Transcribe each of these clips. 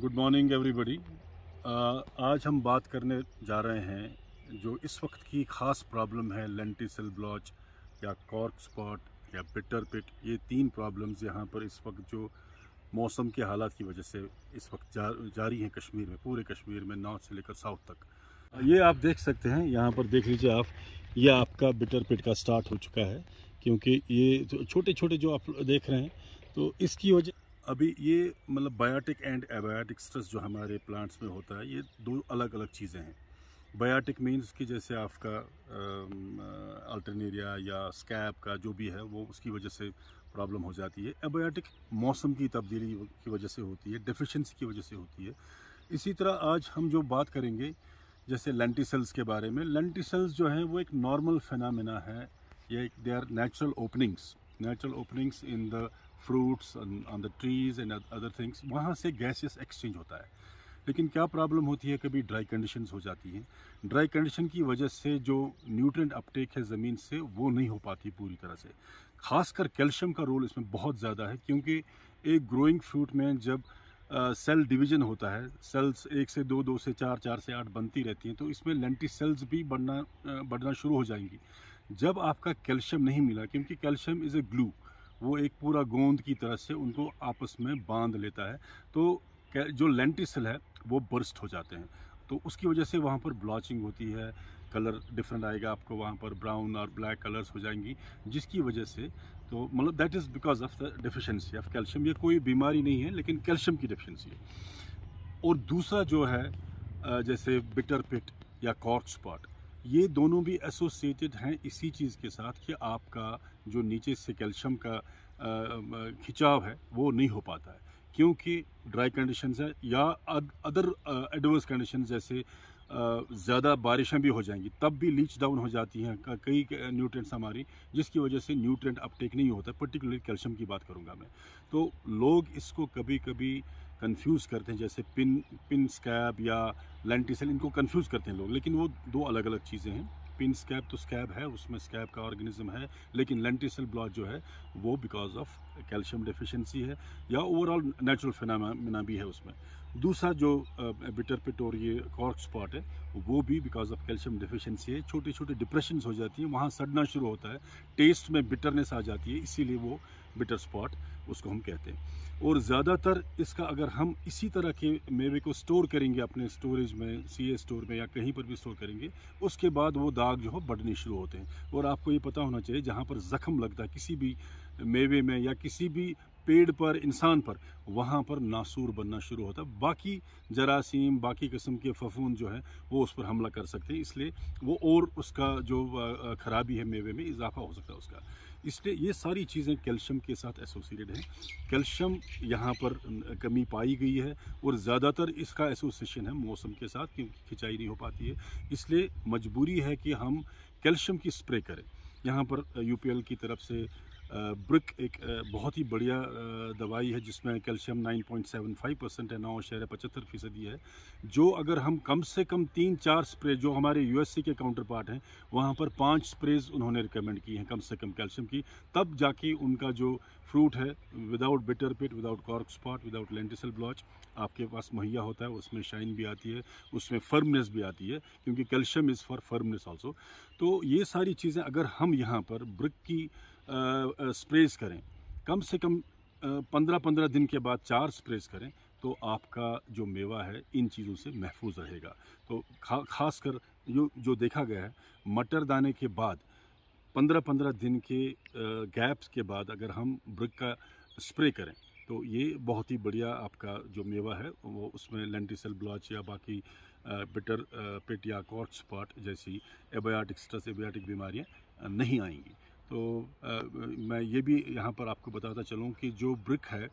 good morning everybody आज हम बात करने जा रहे हैं जो इस वक्त की खास प्रॉब्लम है लेंटिसल ब्लॉच या कॉर्क स्पॉट या बिटर पिट ये तीन प्रॉब्लम्स यहाँ पर इस वक्त जो मौसम के हालात की वजह से इस वक्त जा, जारी हैं कश्मीर में पूरे कश्मीर में नॉर्थ से लेकर साउथ तक ये आप देख सकते हैं यहाँ पर देख लीजिए आप ये आपका बिटर पिट का स्टार्ट हो चुका है क्योंकि ये छोटे छोटे जो आप देख रहे हैं तो इसकी वजह अभी ये मतलब बायोटिक एंड एबायोटिक स्ट्रेस जो हमारे प्लांट्स में होता है ये दो अलग अलग चीज़ें हैं बायोटिक मीन्स कि जैसे आपका अल्टरनेरिया या स्कैप का जो भी है वो उसकी वजह से प्रॉब्लम हो जाती है एबायोटिक मौसम की तब्दीली की वजह से होती है डिफिशेंसी की वजह से होती है इसी तरह आज हम जो बात करेंगे जैसे लेंटिसल्स के बारे में लेंटिसल्स जो हैं वो एक नॉर्मल फिनामिना है ये एक they are natural openings natural openings in the fruits on the trees and other things वहाँ से गैसेस एक्सचेंज होता है लेकिन क्या प्रॉब्लम होती है कभी ड्राई कंडीशंस हो जाती हैं ड्राई कंडीशन की वजह से जो न्यूट्रेंट अपटेक है ज़मीन से वो नहीं हो पाती पूरी तरह से खासकर कैल्शियम का रोल इसमें बहुत ज़्यादा है क्योंकि एक ग्रोइंग फ्रूट में जब सेल uh, डिवीजन होता है सेल्स एक से दो दो से चार चार से आठ बनती रहती हैं तो इसमें लेंटी सेल्स भी बढ़ना बढ़ना शुरू हो जाएंगी जब आपका कैल्शियम नहीं मिला क्योंकि कैल्शियम इज़ ए ग्लू वो एक पूरा गोंद की तरह से उनको आपस में बांध लेता है तो जो लेंटिसल है वो बर्स्ट हो जाते हैं तो उसकी वजह से वहाँ पर ब्लॉचिंग होती है कलर डिफरेंट आएगा आपको वहाँ पर ब्राउन और ब्लैक कलर्स हो जाएंगी जिसकी वजह से तो मतलब that is because of the deficiency of calcium ये कोई बीमारी नहीं है लेकिन कैल्शियम की डिफिशेंसी है और दूसरा जो है जैसे बिटर पिट या कॉर्क स्पॉट ये दोनों भी एसोसिएटेड हैं इसी चीज़ के साथ कि आपका जो नीचे से कैल्शियम का खिंचाव है वो नहीं हो पाता है क्योंकि ड्राई कंडीशन है या अदर एडवर्स कंडीशन जैसे ज़्यादा बारिशें भी हो जाएंगी तब भी लीच डाउन हो जाती हैं कई न्यूट्रेंट्स हमारी जिसकी वजह से न्यूट्रेंट अपटेक नहीं होता पर्टिकुलरली कैल्शियम की बात करूँगा मैं तो लोग इसको कभी कभी कंफ्यूज करते हैं जैसे पिन पिन स्कैब या लेंटिसल इनको कंफ्यूज करते हैं लोग लेकिन वो दो अलग अलग चीज़ें हैं पिन स्कैब तो स्कैब है उसमें स्कैब का ऑर्गेनिज्म है लेकिन लेंटिसल ब्लॉट जो है वो बिकॉज ऑफ कैल्शियम डिफिशेंसी है या ओवरऑल नेचुरल फिनमिना भी है उसमें दूसरा जो बिटर पिट और ये कॉर्क स्पॉट है वो भी बिकॉज ऑफ कैल्शियम डिफिशेंसी है छोटी छोटी डिप्रेशन हो जाती हैं वहाँ सड़ना शुरू होता है टेस्ट में बिटरनेस आ जाती है इसीलिए वो बिटर स्पॉट उसको हम कहते हैं और ज़्यादातर इसका अगर हम इसी तरह के मेवे को स्टोर करेंगे अपने स्टोरेज में सी स्टोर में या कहीं पर भी स्टोर करेंगे उसके बाद वो दाग जो है बढ़ने शुरू होते हैं और आपको ये पता होना चाहिए जहाँ पर ज़ख्म लगता है किसी भी मेवे में या किसी भी पेड़ पर इंसान पर वहाँ पर नासूर बनना शुरू होता है बाकी जरासीम बाकी किस्म के फफून जो है वो उस पर हमला कर सकते हैं इसलिए वो और उसका जो खराबी है मेवे में इजाफा हो सकता है उसका इसलिए ये सारी चीज़ें कैल्शियम के साथ एसोसिएटेड हैं कैल्शियम यहाँ पर कमी पाई गई है और ज़्यादातर इसका एसोसिएशन है मौसम के साथ क्योंकि खिंचाई नहीं हो पाती है इसलिए मजबूरी है कि हम कैल्शियम की स्प्रे करें यहाँ पर यूपीएल की तरफ से ब्रिक एक बहुत ही बढ़िया दवाई है जिसमें कैल्शियम 9.75 परसेंट है नौ शहर पचहत्तर फीसदी है जो अगर हम कम से कम तीन चार स्प्रे जो हमारे यूएससी के काउंटर पार्ट हैं वहाँ पर पांच स्प्रेज उन्होंने रिकमेंड की हैं कम से कम कैल्शियम की तब जाके उनका जो फ्रूट है without bitter pit without cork spot without lenticel blotch आपके पास मुहैया होता है उसमें शाइन भी आती है उसमें फर्मनेस भी आती है क्योंकि calcium is for firmness also तो ये सारी चीज़ें अगर हम यहाँ पर ब्रिक की स्प्रेस करें कम से कम पंद्रह पंद्रह दिन के बाद चार स्प्रेस करें तो आपका जो मेवा है इन चीज़ों से महफूज रहेगा तो खा खास कर जो जो देखा गया है मटर दाने के बाद पंद्रह पंद्रह दिन के गैप्स के बाद अगर हम ब्रिक का स्प्रे करें तो ये बहुत ही बढ़िया आपका जो मेवा है वो उसमें लेंटिसल ब्लॉच या बाकी बिटर पेटिया या स्पॉट जैसी एबायोटिक स्ट्रेस एबायोटिक बीमारियाँ नहीं आएंगी तो आ, मैं ये भी यहाँ पर आपको बताता चलूँ कि जो ब्रिक है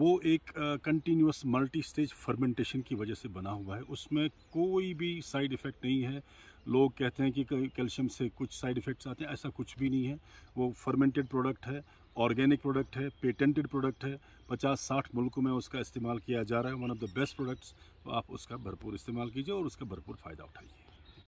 वो एक कंटिन्यूस मल्टी स्टेज फर्मेंटेशन की वजह से बना हुआ है उसमें कोई भी साइड इफ़ेक्ट नहीं है लोग कहते हैं कि कैल्शियम से कुछ साइड इफ़ेक्ट्स आते हैं ऐसा कुछ भी नहीं है वो फर्मेंटेड प्रोडक्ट है ऑर्गेनिक प्रोडक्ट है पेटेंटेड प्रोडक्ट है 50-60 मुल्कों में उसका इस्तेमाल किया जा रहा है one of the best products तो आप उसका भरपूर इस्तेमाल कीजिए और उसका भरपूर फ़ायदा उठाइए